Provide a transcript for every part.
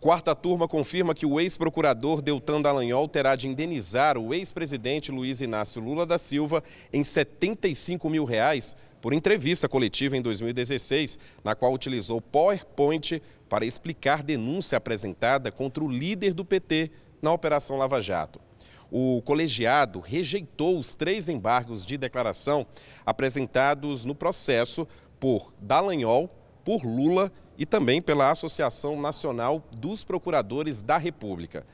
Quarta turma confirma que o ex-procurador Deltan Dallagnol terá de indenizar o ex-presidente Luiz Inácio Lula da Silva em 75 mil reais por entrevista coletiva em 2016, na qual utilizou PowerPoint para explicar denúncia apresentada contra o líder do PT na Operação Lava Jato. O colegiado rejeitou os três embargos de declaração apresentados no processo por Dallagnol, por Lula e e também pela Associação Nacional dos Procuradores da República.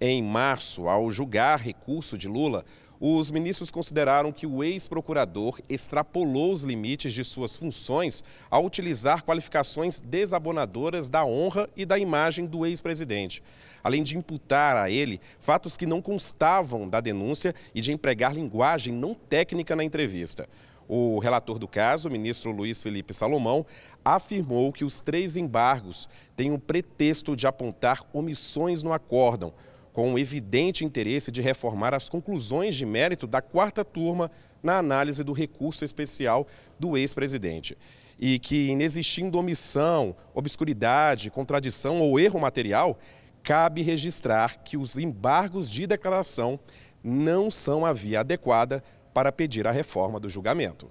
Em março, ao julgar recurso de Lula, os ministros consideraram que o ex-procurador extrapolou os limites de suas funções ao utilizar qualificações desabonadoras da honra e da imagem do ex-presidente, além de imputar a ele fatos que não constavam da denúncia e de empregar linguagem não técnica na entrevista. O relator do caso, o ministro Luiz Felipe Salomão, afirmou que os três embargos têm o um pretexto de apontar omissões no acórdão, com o um evidente interesse de reformar as conclusões de mérito da quarta turma na análise do recurso especial do ex-presidente. E que, inexistindo omissão, obscuridade, contradição ou erro material, cabe registrar que os embargos de declaração não são a via adequada para pedir a reforma do julgamento.